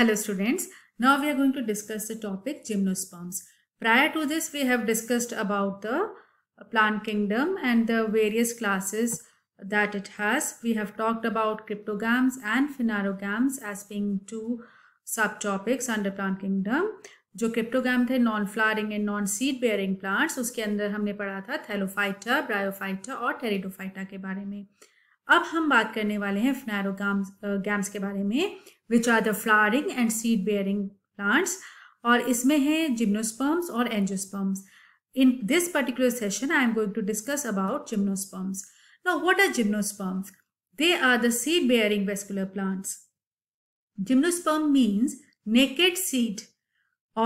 Hello students, now we are going to discuss the topic gymnosperms. Prior to this, we have discussed about the plant kingdom and the various classes that it has. We have talked about cryptogams and phanerogams as being two subtopics under plant kingdom. जो cryptogam थे non flowering and non seed bearing plants उसके अंदर हमने पढ़ा था Thallophyta bryophyta और pteridophyta के बारे में अब हम बात करने वाले हैं फनैरो गैम्स uh, के बारे में which are the flowering and seed bearing plants और इसमें हैं जिम्नोस्पर्म्स और angiosperms in this particular session I am going to discuss about gymnosperms now what are gymnosperms they are the seed bearing vascular plants gymnosperm means naked seed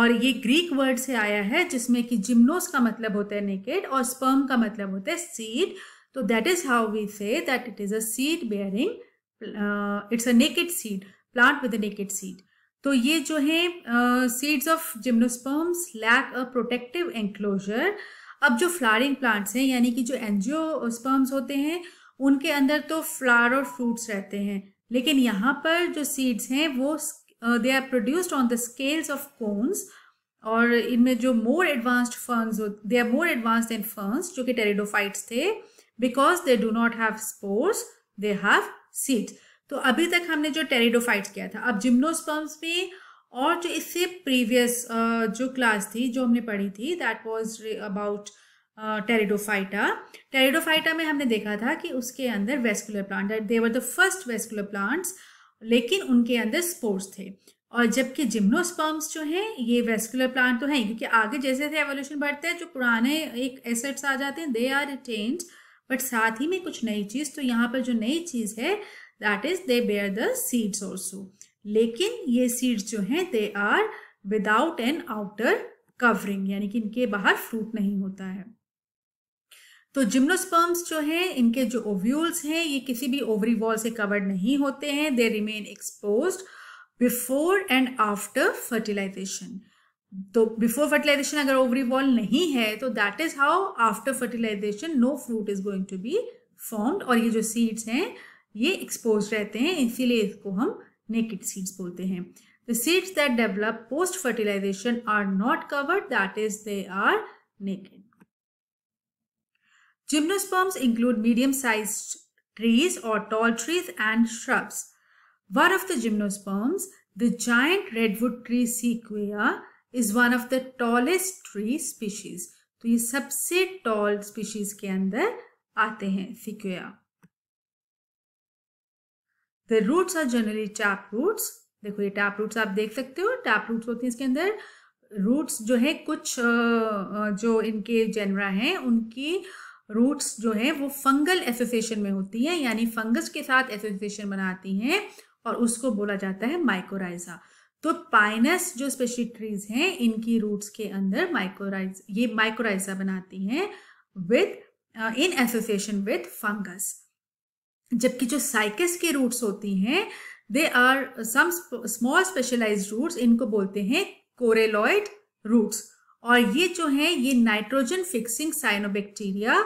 और ये Greek word से आया है जिसमें कि जिम्नोस का मतलब होता है नेकेड और स्पर्म का मतलब होता है सीड तो that is how we say that it is a seed bearing it's a naked seed plant with a naked seed तो ये जो है seeds of gymnosperms lack a protective enclosure अब जो फ्लारिंग प्लांट्स हैं यानी कि जो स्पर्म्स होते हैं उनके अंदर तो फ्लावर और फ्रूट्स रहते हैं लेकिन यहाँ पर जो सीड्स हैं वो they are produced on the scales of cones और इनमें जो more advanced ferns they are more advanced than ferns जो कि टेरिडोफाइट्स थे because they do not have spores they have seeds तो अभी तक हमने जो टेरिडोफाइट किया था अब जिम्नोस्पर्म्स में और जो इससे प्रीवियस जो क्लास थी जो हमने पढ़ी थी that was about pteridophyta pteridophyta में हमने देखा था कि उसके अंदर vascular plant they were the first vascular plants लेकिन उनके अंदर स्पोर्स थे और जबकि जिम्नोस्पर्म्स जो हैं ये वेस्कुलर प्लांट तो हैं क्योंकि आगे जैसे जैसे एवोल्यूशन बढ़ते हैं जो पुराने एक एसेट्स आ जाते हैं दे आर रिटेन्ड बट साथ ही में कुछ नई चीज़ तो यहाँ पर जो नई चीज़ है that is they bear the seeds also लेकिन ये सीड्स जो हैं they are without an outer covering यानी कि इनके बाहर फ्रूट नहीं होता है तो जिम्नोस्पर्म्स जो हैं इनके जो ओव्यूल्स हैं ये किसी भी ओवरी वॉल से कवर्ड नहीं होते हैं they remain exposed before and after fertilization तो बिफोर फर्टिलाइजेशन अगर ओवरी वॉल नहीं है तो that is how after fertilization no fruit is going to be formed और ये जो सीड्स हैं ये एक्सपोज रहते हैं इसीलिए इसको हम नेकेड सीड्स बोलते हैं the seeds that develop post fertilization are not covered that is they are naked Gymnosperms include medium-sized trees or tall trees and shrubs. One of the gymnosperms, the giant redwood tree Sequoia, is one of the tallest tree species तो ये सबसे tall species के अंदर आते हैं sequoia the roots are generally tap roots देखो ये tap roots आप देख सकते हो टैप रूट्स होती है इसके अंदर रूट्स जो है कुछ जो इनके जेनरा हैं उनकी रूट्स जो है वो फंगल एसोसिएशन में होती है यानी फंगस के साथ एसोसिएशन बनाती हैं और उसको बोला जाता है माइकोराइजा तो पाइनस जो स्पेशल ट्रीज हैं इनकी रूट्स के अंदर माइक्रोराइज ये माइक्रोराइजा बनाती हैं with in association with fungus जबकि जो साइकस के रूट्स होती हैं they are some small specialize roots इनको बोलते हैं कोरेलॉइड रूट्स और ये जो है ये नाइट्रोजन फिक्सिंग साइनोबैक्टीरिया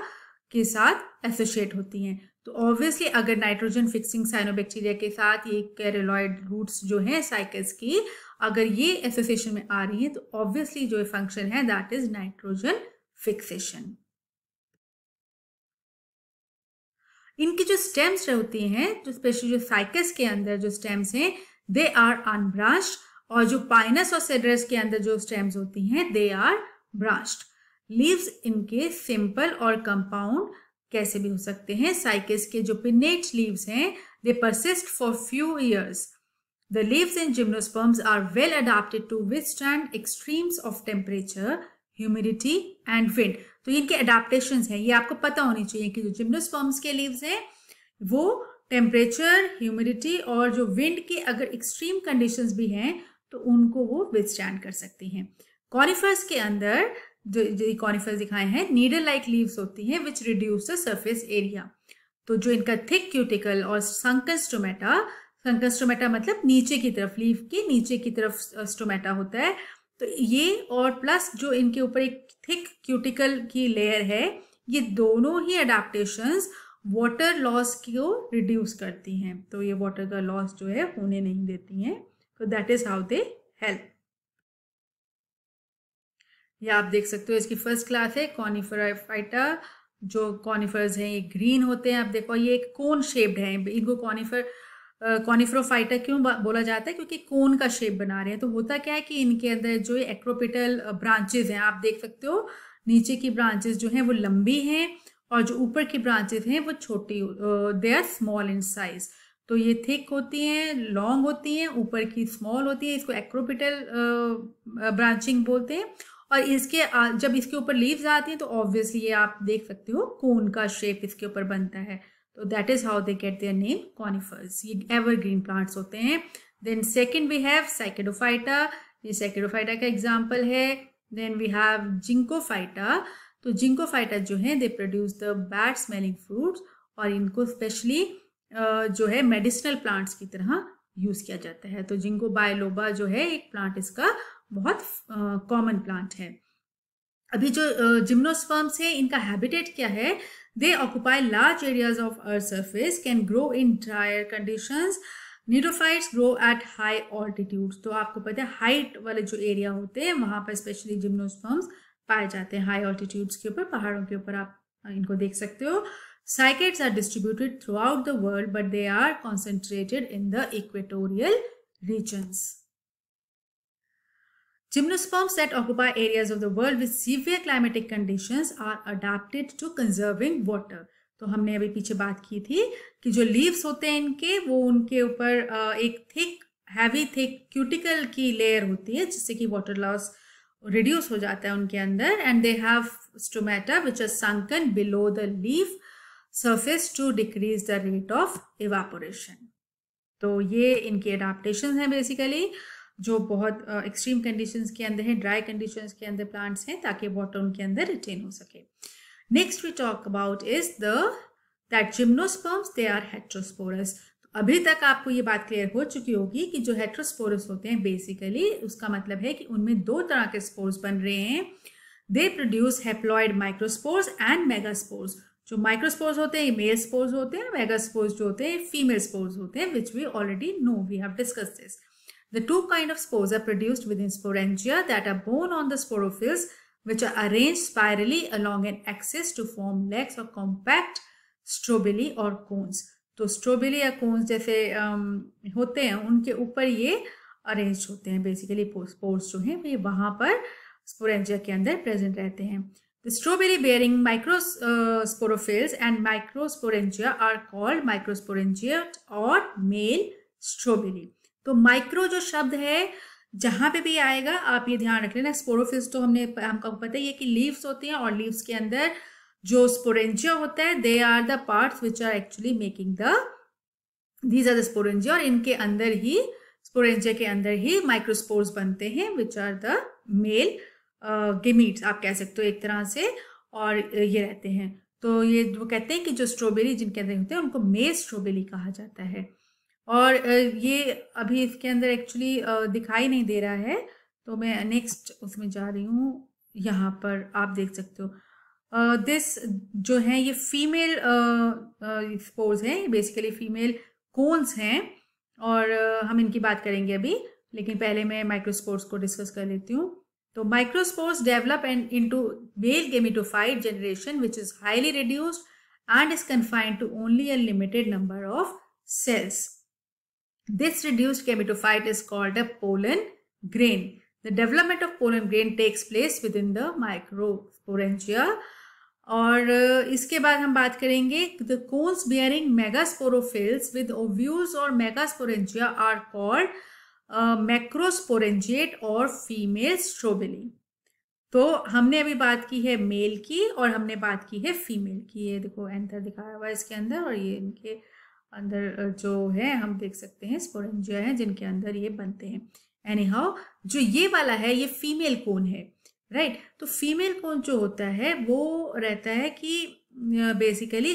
के साथ एसोशिएट होती हैं तो ऑब्वियसली अगर नाइट्रोजन फिक्सिंग साइनोबैक्टीरिया के साथ ये कैरेलॉयड रूट्स जो हैं साइकस की अगर ये एसोसिएशन में आ रही तो है तो ऑब्वियसली जो फंक्शन है दैट इज नाइट्रोजन फिक्सेशन इनकी जो स्टेम्स होती हैं जो स्पेशली जो साइकस के अंदर जो स्टेम्स हैं दे आर अनब्रांच और जो पाइनस और सेड्रस के अंदर जो स्टेम्स होती हैं दे आर ब्रांच लीव्स इनके सिंपल और कंपाउंड कैसे भी हो सकते हैं साइकिस के जो पिनेट लीव्स हैं they persist for few years The leaves in gymnosperms are well adapted to withstand extremes of temperature humidity and wind तो इनके अडाप्टेशन हैं ये आपको पता होनी चाहिए कि जो जिम्नोस्पर्म्स के लीव्स हैं वो टेम्परेचर ह्यूमिडिटी और जो विंड के अगर एक्सट्रीम कंडीशंस भी हैं तो उनको वो विथस्टैंड कर सकती हैं कॉरिफर्स के अंदर कॉनिफर्स दिखाए हैं नीडल लाइक लीव्स होती हैं which reduce the surface area तो जो इनका थिक क्यूटिकल और संकन स्टोमेटा संकन स्टोमेटा मतलब नीचे की तरफ लीव के नीचे की तरफ स्टोमेटा होता है तो ये और प्लस जो इनके ऊपर एक थिक क्यूटिकल की लेयर है ये दोनों ही अडाप्टेशंस वाटर लॉस को रिड्यूस करती हैं तो ये वाटर का लॉस जो है होने नहीं देती हैं तो that is how they help ये आप देख सकते हो इसकी फर्स्ट क्लास है कॉनिफर कॉनिफराइटा जो कॉनिफर्स हैं ये ग्रीन होते हैं आप देखो ये एक कोन शेप्ड है इनको कॉनिफर कॉनिफ्रोफाइटा क्यों बोला जाता है क्योंकि कोन का शेप बना रहे हैं तो होता क्या है कि इनके अंदर जो एक्रोपिटल ब्रांचेज हैं आप देख सकते हो नीचे की ब्रांचेज जो हैं वो लंबी हैं और जो ऊपर की ब्रांचेज हैं वो छोटी they are small in size तो ये थिक होती हैं लॉन्ग होती हैं ऊपर की स्मॉल होती है इसको एक्रोपिटल ब्रांचिंग बोलते हैं और इसके जब इसके ऊपर लीव्स आती हैं तो ऑब्वियसली ये आप देख सकते हो कोन का शेप इसके ऊपर बनता है तो that is how they get their name conifers ये एवरग्रीन प्लांट्स होते हैं then second we have cycadophyta ये साइकेडोफाइटा का एग्जाम्पल है देन वी हैव जिंकोफाइटा तो जिंकोफाइटा जो है they produce the bad smelling fruits और इनको स्पेशली जो है मेडिसिनल प्लांट्स की तरह यूज़ किया जाता है तो जिंको बायलोबा जो है एक प्लांट इसका बहुत कॉमन प्लांट है अभी जो जिम्नोस्पर्म्स है इनका हैबिटेट क्या है they occupy large areas of earth surface can grow in drier conditions न्यूरोफाइट्स ग्रो एट हाई ऑल्टीट्यूड तो आपको पता है हाइट वाले जो एरिया होते हैं वहाँ पर स्पेशली जिम्नोस्पर्म्स पाए जाते हैं हाई ऑल्टीट्यूड्स के ऊपर पहाड़ों के ऊपर आप इनको देख सकते हो cycads are distributed throughout the world but they are concentrated in the equatorial regions Gymnosperms that occupy areas of the world with severe climatic conditions are adapted to conserving water. तो हमने अभी पीछे बात की थी कि जो leaves होते हैं इनके वो उनके ऊपर एक थिक हैवी थिक क्यूटिकल की लेयर होती है जिससे कि वाटर लॉस रिड्यूस हो जाता है उनके अंदर and they have stomata which are sunken below the leaf surface to decrease the rate of evaporation तो ये इनकी अडाप्टेशन है बेसिकली जो बहुत एक्सट्रीम कंडीशंस के अंदर हैं ड्राई कंडीशंस के अंदर प्लांट्स हैं ताकि वाटर उनके अंदर रिटेन हो सके next we talk about is the that gymnosperms they are heterosporous अभी तक आपको ये बात क्लियर हो चुकी होगी कि जो हेट्रोस्पोरस होते हैं बेसिकली उसका मतलब है कि उनमें दो तरह के स्पोर्स बन रहे हैं they produce haploid microspores and megaspores जो माइक्रोस्पोर्स होते हैं मेल स्पोर्स होते हैं मेगास्पोर्स जो होते हैं फीमेल स्पोर्स होते हैं which we already know we have discuss this The two kind of spores are produced within sporangia that are borne on the sporophylls which are arranged spirally along an axis to form legs or compact strobili और cones तो स्ट्रोबेली या cons जैसे um, होते हैं उनके ऊपर ये arrange होते हैं बेसिकली स्पोर्ट्स जो हैं वे वहाँ पर स्पोरेंजिया के अंदर प्रेजेंट रहते हैं the strobili bearing microsporophylls and microsporangia are called microsporangia और मेल स्ट्रॉबेरी तो माइक्रो जो शब्द है जहाँ पे भी आएगा आप ये ध्यान रख लेना स्पोरोफिस तो हमने हमको पता ही है कि लीव्स होती हैं और लीव्स के अंदर जो स्पोरेंजिया होता है they are the parts which are actually making the these are the sporangia और इनके अंदर ही स्पोरेंजिया के अंदर ही माइक्रोस्पोर्स बनते हैं which are the male gametes आप कह सकते हो एक तरह से और ये रहते हैं तो ये वो कहते हैं कि जो स्ट्रॉबेरी जिनके अंदर होते हैं उनको मेल स्ट्रॉबेरी कहा जाता है और ये अभी इसके अंदर एक्चुअली दिखाई नहीं दे रहा है तो मैं नेक्स्ट उसमें जा रही हूँ यहाँ पर आप देख सकते हो दिस जो है ये फीमेल स्पोर्स हैं बेसिकली फीमेल कोन्स हैं और हम इनकी बात करेंगे अभी लेकिन पहले मैं माइक्रोस्पोर्स को डिस्कस कर लेती हूँ तो microspores develop and into male gametophyte generation which is highly reduced and is confined to only a limited number of cells This reduced gametophyte is called a pollen grain. The development of pollen grain takes place within the microsporangia. और uh, इसके बाद हम बात करेंगे the cones bearing megasporophylls with ovules और megasporangia are called macrosporangiate और female स्ट्रोबेली तो हमने अभी बात की है मेल की और हमने बात की है फीमेल की ये देखो एंथर दिखाया हुआ है इसके अंदर और ये इनके uh, अंदर जो है हम देख सकते हैं स्पोरेंजिया है जिनके अंदर ये बनते हैं एनी हाउ जो ये वाला है ये फीमेल कोन है राइट right? तो फीमेल कोन जो होता है वो रहता है कि बेसिकली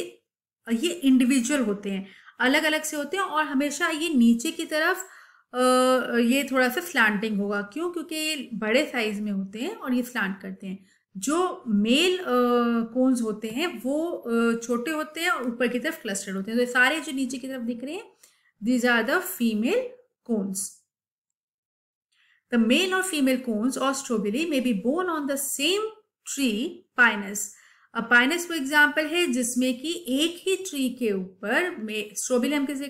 ये इंडिविजुअल होते हैं अलग अलग से होते हैं और हमेशा ये नीचे की तरफ ये थोड़ा सा स्लांटिंग होगा क्यों क्योंकि ये बड़े साइज में होते हैं और ये स्लांट करते हैं जो मेल कोन्स होते हैं वो छोटे होते हैं और ऊपर की तरफ क्लस्टर्ड होते हैं तो सारे जो नीचे की तरफ दिख रहे हैं these are the female cones The male or female cones or strawberry may be born on the same tree pinus. A pinus वो एग्जाम्पल है जिसमें कि एक ही ट्री के ऊपर स्ट्रॉबेरी हम किसी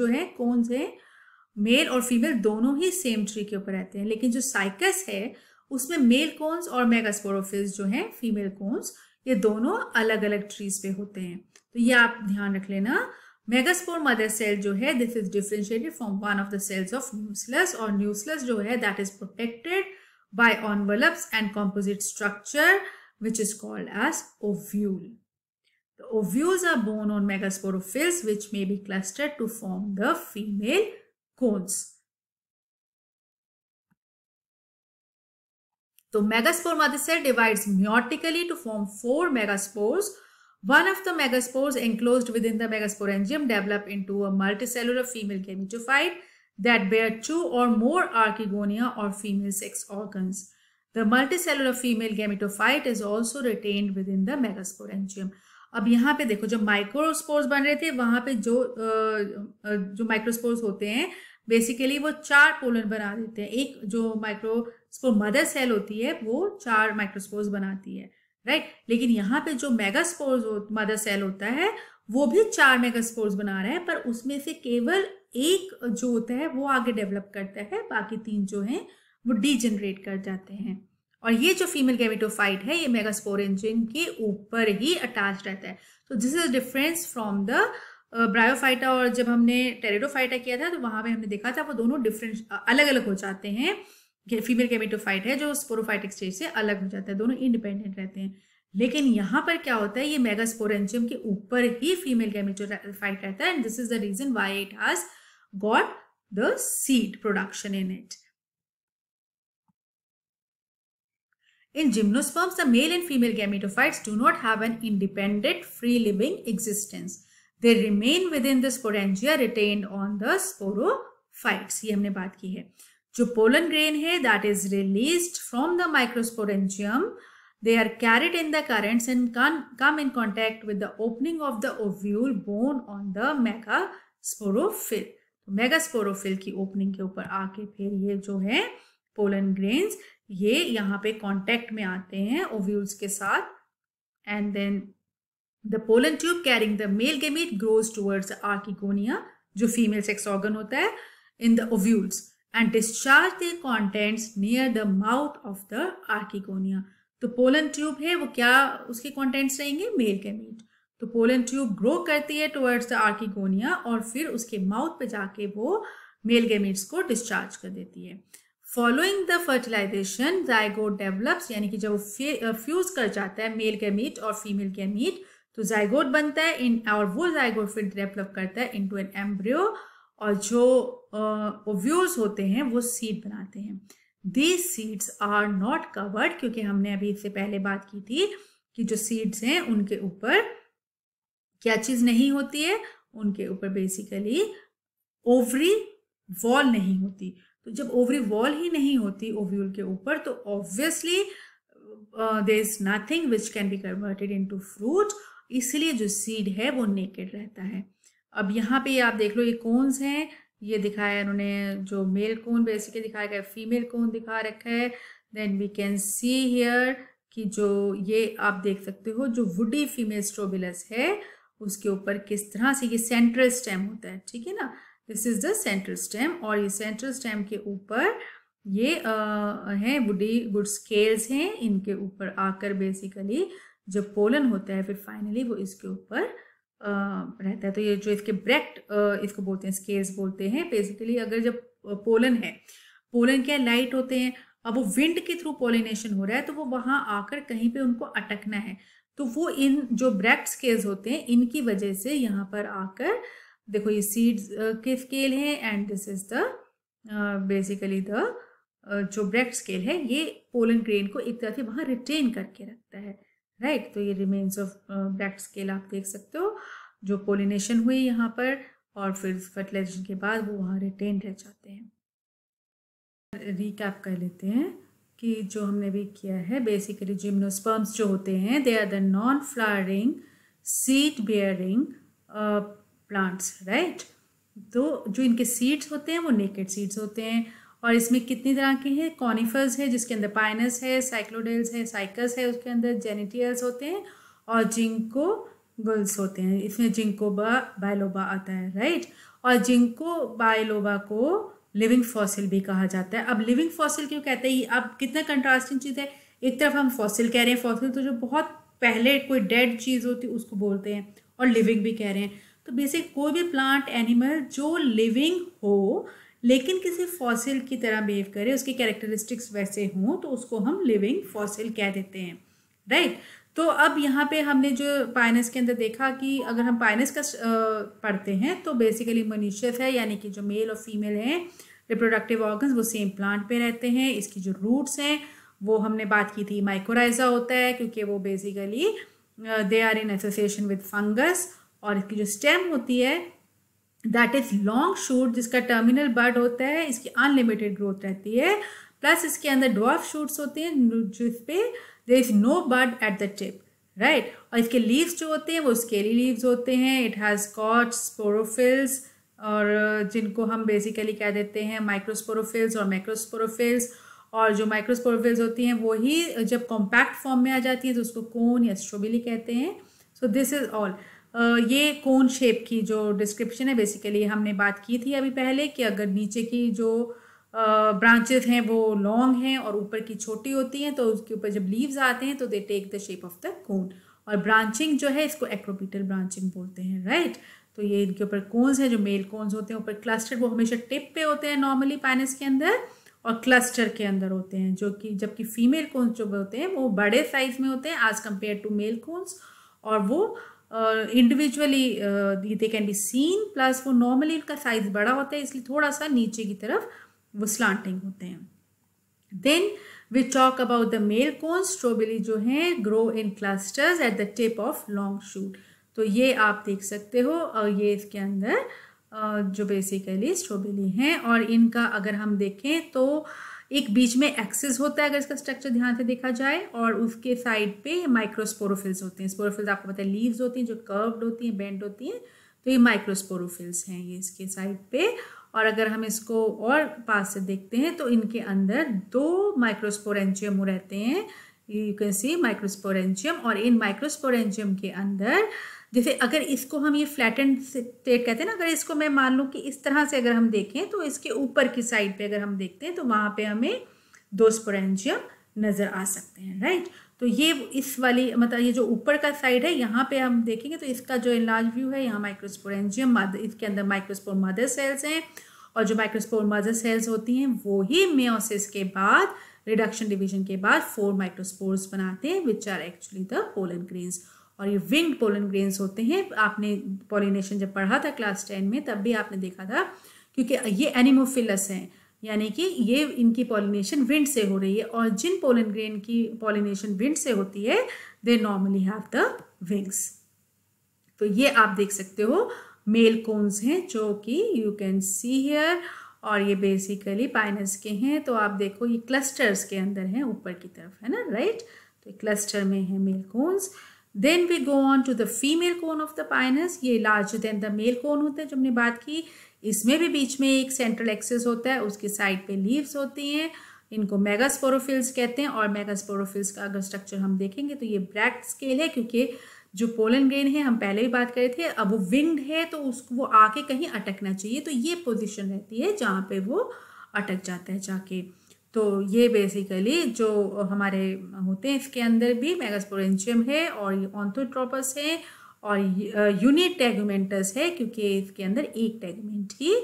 जो है कोन्स है मेल और फीमेल दोनों ही सेम ट्री के ऊपर रहते हैं लेकिन जो साइकस है उसमें मेल कोन्स और मेगास्पोरोफिल्स जो हैं फीमेल कोन्स ये दोनों अलग अलग ट्रीज पे होते हैं तो ये आप ध्यान रख लेना मेगास्पोर मदर सेल जो है this is differentiated from one of the cells of nucellus और न्यूसलस जो है that is protected by envelopes and composite structure which is called as ovule ovules are borne on megasporophylls which may be clustered to form the female cones तो megaspore mother cell divides meiotically to form four megaspores one of the megaspores enclose within the megasporangium develop into a multicellular female gametophyte that bear two or more archegonia or female sex organ the multicellular female gametophyte is also retained within the megasporangium अब यहाँ पे देखो जो microspores बन रहे थे वहां पे जो जो माइक्रोस्पोर्स होते हैं बेसिकली वो चार पोलन बना देते हैं एक जो माइक्रो वो मदर सेल होती है वो चार माइक्रोस्पोर्स बनाती है राइट लेकिन यहाँ पे जो मेगास्पोर्स मदर सेल होता है वो भी चार मेगास्पोर्स बना रहा है पर उसमें से केवल एक जो होता है वो आगे डेवलप करता है बाकी तीन जो हैं वो डीजनरेट कर जाते हैं और ये जो फीमेल गैमिटोफाइट है ये मेगास्पोर इंजिन के ऊपर ही अटैच रहता है तो this is difference from the bryophyta और जब हमने टेरेडोफाइटा किया था तो वहाँ पे हमने देखा था वो दोनों डिफरेंट अलग अलग हो जाते हैं फीमेल गेमेटोफाइट है जो स्पोरोफाइटिक स्टेज से अलग हो जाता है दोनों इंडिपेंडेंट रहते हैं लेकिन यहाँ पर क्या होता है ये मेगा मेगास्पोरेंजियम के ऊपर ही फीमेल गेमेटोफाइट रहता है and this is the reason why it has got the seed production in it in gymnosperms the male and female gametophytes do not have an independent free living existence they remain within the sporangia retained on the sporophytes ये हमने बात की है जो pollen grain है that is released from the microsporangium they are carried in the currents and can come in contact with the opening of the ovule borne on the megasporophyll megasporophyll की opening के ऊपर आके फिर ये जो है pollen grains ये यहाँ पे कॉन्टेक्ट में आते हैं ओव्यूल्स के साथ and then the pollen tube carrying the male gamete grows towards archegonia जो फीमेल सेक्स ऑर्गन होता है in the ovules and discharge their contents near the mouth of the archigonia. तो पोलन ट्यूब है वो क्या उसके कॉन्टेंट्स रहेंगे mail के मीट तो पोलन ट्यूब ग्रो करती है टुवर्ड्स द आर्किगोनिया और फिर उसके माउथ पे जाके वो मेल गेमेट्स को डिस्चार्ज कर देती है following the fertilization zygote develops यानी कि जब वो फ्यूज कर जाता है मेल गैमीट और फीमेल गैमीट तो जायगोड बनता है इन और वो जाइगोट फिर डेवलप करता है टू एन एम्ब्रियो और जो ओव्यूल्स होते हैं वो सीड बनाते हैं these seeds are not covered क्योंकि हमने अभी इससे पहले बात की थी कि जो सीड्स हैं उनके ऊपर क्या चीज़ नहीं होती है उनके ऊपर बेसिकली ओवरी वॉल नहीं होती तो जब ओवरी वॉल ही नहीं होती ओव्यूल के ऊपर तो obviously there is nothing which can be converted into fruit इसलिए जो सीड है वो नेकेड रहता है अब यहाँ पे आप देख लो ये कोन्स हैं ये दिखाया है उन्होंने जो मेल कोन बेसिकली दिखाया गया फीमेल कोन दिखा रखा है then we can see here कि जो ये आप देख सकते हो जो वुडी फीमेल स्ट्रोबिलस है उसके ऊपर किस तरह से ये सेंट्रल स्टेम होता है ठीक है ना this is the central stem और ये सेंट्रल स्टेम के ऊपर ये हैं वुडी वुड स्केल्स हैं इनके ऊपर आकर बेसिकली जब पोलन होता है फिर फाइनली वो इसके ऊपर रहता है तो ये जो इसके ब्रेक्ट इसको बोलते हैं स्केल्स बोलते हैं बेसिकली अगर जब पोलन है पोलन क्या लाइट होते हैं अब वो विंड के थ्रू पोलिनेशन हो रहा है तो वो वहाँ आकर कहीं पे उनको अटकना है तो वो इन जो ब्रैक्ट स्केल्स होते हैं इनकी वजह से यहाँ पर आकर देखो ये सीड्स के स्केल है and this is the basically the जो ब्रैक्ट स्केल है ये पोलन ग्रेन को एक तरह से वहाँ रिटेन करके रखता राइट तो ये रिमेन्स ऑफ ब्रैक्ट स्केल आप देख सकते हो जो पोलिनेशन हुई यहाँ पर और फिर फर्टिलाइजेशन के बाद वो वहाँ रिटेन रह जाते हैं रिकैप कर लेते हैं कि जो हमने भी किया है बेसिकली जिम्नोस्पर्म्स जो होते हैं they are the non flowering seed bearing plants right तो जो इनके सीड्स होते हैं वो नेकेड सीड्स होते हैं और इसमें कितनी तरह के हैं कॉनिफर्स है जिसके अंदर पाइनस है साइक्लोडेल्स है साइकस है उसके अंदर जेनिटियल्स होते हैं और जिंको गुल्स होते हैं इसमें जिंको बायलोबा आता है राइट और जिंको बायलोबा को लिविंग फॉसिल भी कहा जाता है अब लिविंग फॉसिल क्यों कहते हैं अब कितना कंट्रास्टिंग चीज़ है एक तरफ हम फॉसिल कह रहे हैं फॉसिल तो जो बहुत पहले कोई डेड चीज़ होती है उसको बोलते हैं और लिविंग भी कह रहे हैं तो बेसिक कोई भी प्लांट एनिमल जो लिविंग हो लेकिन किसी फॉसिल की तरह बिहेव करे उसकी कैरेक्टरिस्टिक्स वैसे हों तो उसको हम लिविंग फॉसिल कह देते हैं राइट right? तो अब यहाँ पे हमने जो पाइनस के अंदर देखा कि अगर हम पाइनस का पढ़ते हैं तो बेसिकली मोनीशियस है यानी कि जो मेल और फीमेल हैं रिप्रोडक्टिव ऑर्गन्स वो सेम प्लांट पे रहते हैं इसकी जो रूट्स हैं वो हमने बात की थी माइक्रोराइजा होता है क्योंकि वो basically they are in association with fungus और इसकी जो स्टेम होती है दैट इज लॉन्ग शूट जिसका टर्मिनल बर्ड होता है इसकी अनलिमिटेड ग्रोथ रहती है प्लस इसके अंदर ड्वार्फ शूट्स होते हैं जिसपे there is no bud at the tip right और इसके लीव्स जो होते हैं वो स्केली लीव्स होते हैं इट हैज़ कॉट स्पोरोफिल्स और जिनको हम बेसिकली कह देते हैं माइक्रोस्पोरोफिल्स और माइक्रोस्पोरोफिल्स और जो माइक्रोस्पोरोफिल्स होती हैं वही जब कॉम्पैक्ट फॉर्म में आ जाती हैं तो उसको कोन या स्ट्रोबिली कहते हैं सो दिस इज़ ऑल ये कौन शेप की जो डिस्क्रिप्शन है बेसिकली हमने बात की थी अभी पहले कि अगर नीचे की जो ब्रांचेज हैं वो लॉन्ग हैं और ऊपर की छोटी होती हैं तो उसके ऊपर जब लीव्स आते हैं तो they take the shape of the cone और ब्रांचिंग जो है इसको एक्रोपिटल ब्रांचिंग बोलते हैं राइट तो ये इनके ऊपर कोन्स हैं जो मेल कोन्स होते हैं ऊपर क्लस्टर वो हमेशा टिप पे होते हैं नॉर्मली पैनस के अंदर और क्लस्टर के अंदर होते हैं जो कि जबकि फीमेल कोन्स जो होते हैं वो बड़े साइज में होते हैं as compare to male cones और वो individually they can be seen plus वो नॉर्मली इनका साइज बड़ा होता है इसलिए थोड़ा सा नीचे की तरफ वो स्लांटिंग होते हैं then we talk about the male cone strobili जो है grow in clusters at the tip of long shoot तो ये आप देख सकते हो और ये इसके अंदर जो बेसिकली स्ट्रॉबेरी हैं और इनका अगर हम देखें तो uh, एक बीच में एक्सेस होता है अगर इसका स्ट्रक्चर ध्यान से देखा जाए और उसके साइड पे माइक्रोस्पोरोफिल्स होते हैं स्पोरोफिल्स आपको पता है लीव्स होती हैं जो कर्व्ड होती हैं बेंड होती हैं तो ये माइक्रोस्पोरोफिल्स हैं ये इसके साइड पे और अगर हम इसको और पास से देखते हैं तो इनके अंदर दो माइक्रोस्पोरेंजियम रहते हैं यू कैन सी माइक्रोस्पोरेंजियम और इन माइक्रोस्पोरेंजियम के अंदर जैसे अगर इसको हम ये फ्लैटेंड स्टेट कहते हैं ना अगर इसको मैं मान लूँ कि इस तरह से अगर हम देखें तो इसके ऊपर की साइड पे अगर हम देखते हैं तो वहाँ पे हमें दो स्पोरेंजियम नज़र आ सकते हैं राइट तो ये इस वाली मतलब ये जो ऊपर का साइड है यहाँ पे हम देखेंगे तो इसका जो इलाज व्यू है यहाँ माइक्रोस्पोरेंजियम इसके अंदर माइक्रोस्पोर मदर सेल्स हैं और जो माइक्रोस्पोर मदर सेल्स होती हैं वो ही मेोसिस के बाद रिडक्शन डिवीजन के बाद फोर माइक्रोस्पोर्स बनाते हैं which are actually the pollen grains और ये विंग्ड पोलन ग्रेन्स होते हैं आपने पॉलिनेशन जब पढ़ा था क्लास टेन में तब भी आपने देखा था क्योंकि ये एनिमोफिलस हैं यानी कि ये इनकी पॉलिनेशन विंड से हो रही है और जिन पोलन ग्रेन की पॉलिनेशन विंड से होती है they normally have the wings तो ये आप देख सकते हो मेल कोन्स हैं जो कि यू कैन सी हेयर और ये बेसिकली पाइनस के हैं तो आप देखो ये क्लस्टर्स के अंदर हैं ऊपर की तरफ है ना राइट तो क्लस्टर में है male cones then we go on to the female cone of the pinus ये larger than the male cone होते हैं जो हमने बात की इसमें भी बीच में एक सेंट्रल एक्सेस होता है उसकी साइड पे लीव्स होती हैं इनको मेगास्पोरोफिल्स कहते हैं और मेगास्पोरोफिल्स का अगर स्ट्रक्चर हम देखेंगे तो ये ब्रैक स्केल है क्योंकि जो पोलन ग्रेन है हम पहले भी बात करे थे अब वो विंग्ड है तो उसको वो आके कहीं अटकना चाहिए तो ये पोजिशन रहती है जहाँ पर वो अटक जाता है जाके तो ये बेसिकली जो हमारे होते हैं इसके अंदर भी मेगास्पोरेंशियम है और ऑन्थोट्रोपस है और यूनिट टैगमेंटस है क्योंकि इसके अंदर एक टैगमेंट ही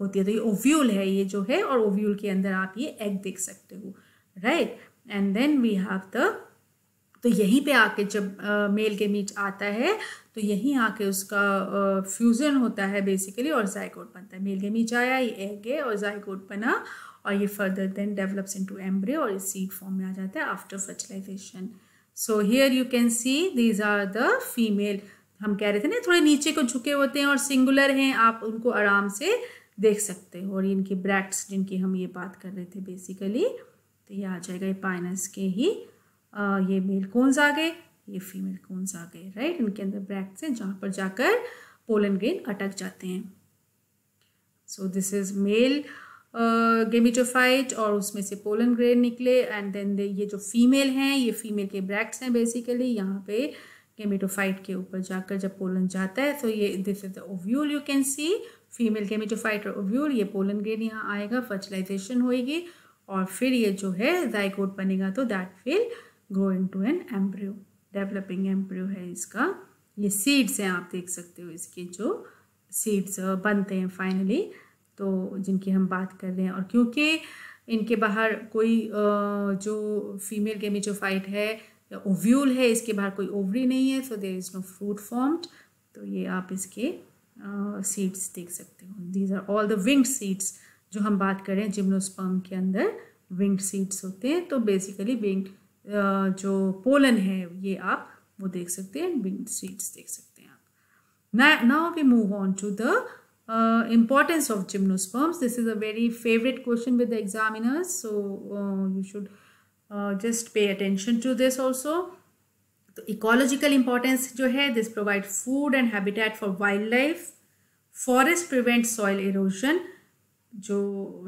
होती है तो ये ओव्यूल है ये जो है और ओव्यूल के अंदर आप ये एग देख सकते हो right and then we have the तो यहीं पे आके जब मेल के मीच आता है तो यहीं आके उसका फ्यूज़न होता है बेसिकली और जायकोट बनता है मेल के मीच आया ये एग है और जायकोट बना और ये further then develops into embryo और सीड फॉर्म में आ जाता है after fertilization so here you can see these are the female हम कह रहे थे ना थोड़े नीचे को झुके होते हैं और सिंगुलर हैं आप उनको आराम से देख सकते हो और इनके ब्रैक्ट्स जिनकी हम ये बात कर रहे थे बेसिकली तो ये आ जाएगा ये पाइनस के ही आ, ये मेल कोन्स आ गए ये फीमेल कोन्स आ गए राइट इनके अंदर ब्रैक्ट्स हैं जहाँ पर जाकर पोलन ग्रेन अटक जाते हैं so this is male gametophyte और उसमें से पोलन ग्रेन निकले एंड देन दे ये जो फीमेल हैं ये फीमेल के ब्रैक्स हैं बेसिकली यहाँ पे गेमिटोफाइट के ऊपर जाकर जब पोलन जाता है तो ये this is the ovule you can see female gametophyte और ओव्यूल ये पोलन ग्रेन यहाँ आएगा फर्टिलाइजेशन होएगी और फिर ये जो है जाइकोड बनेगा तो that will grow into an embryo developing embryo है इसका ये सीड्स हैं आप देख सकते हो इसके जो सीड्स बनते हैं फाइनली तो जिनकी हम बात कर रहे हैं और क्योंकि इनके बाहर कोई जो फीमेल गेमिचोफाइट है या ओव्यूल है इसके बाहर कोई ओवरी नहीं है so there is no fruit formed तो ये आप इसके सीड्स देख सकते हो these are all the wing seeds जो हम बात कर रहे हैं जिम्नोस्पर्म के अंदर विंग सीड्स होते हैं तो बेसिकली विंग जो पोलन है ये आप वो देख सकते हैं विंग सीड्स देख सकते हैं आप now we move on to the uh, importance of gymnosperms this is a very favorite question with the examiners so uh, you should uh, just pay attention to this also the ecological importance jo hai this provide food and habitat for wildlife forest prevent soil erosion जो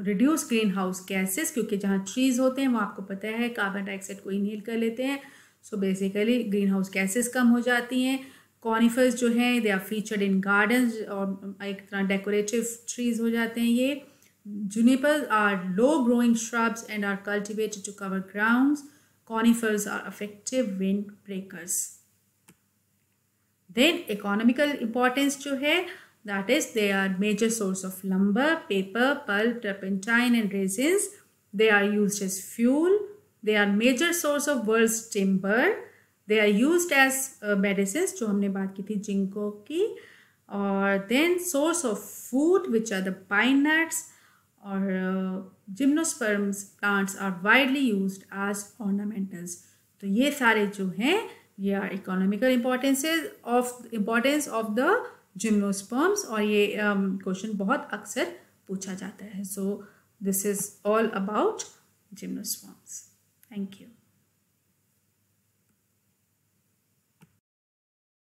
reduce green house gases क्योंकि जहाँ trees होते हैं वहाँ आपको पता है carbon dioxide को इनहेल कर लेते हैं so basically green house gases कम हो जाती हैं कॉनिफर्स जो हैं they are featured in garden और एक तरह डेकोरेटिव ट्रीज हो जाते हैं ये junipers are low growing shrubs and are cultivated to cover ground conifers are effective wind breakers then economical importance जो है that is they are major source of lumber paper pulp turpentine and resins they are use fuel they are major source of world timber they are use as medicine जो हमने बात की थी ginkgo की और then source of food which are the pine और gymnosperms plants are widely use as ornamentals तो ये सारे जो हैं ये are economical importances of importance of the gymnosperms और ये क्वेश्चन um, बहुत अक्सर पूछा जाता है so this is all about gymnosperms thank you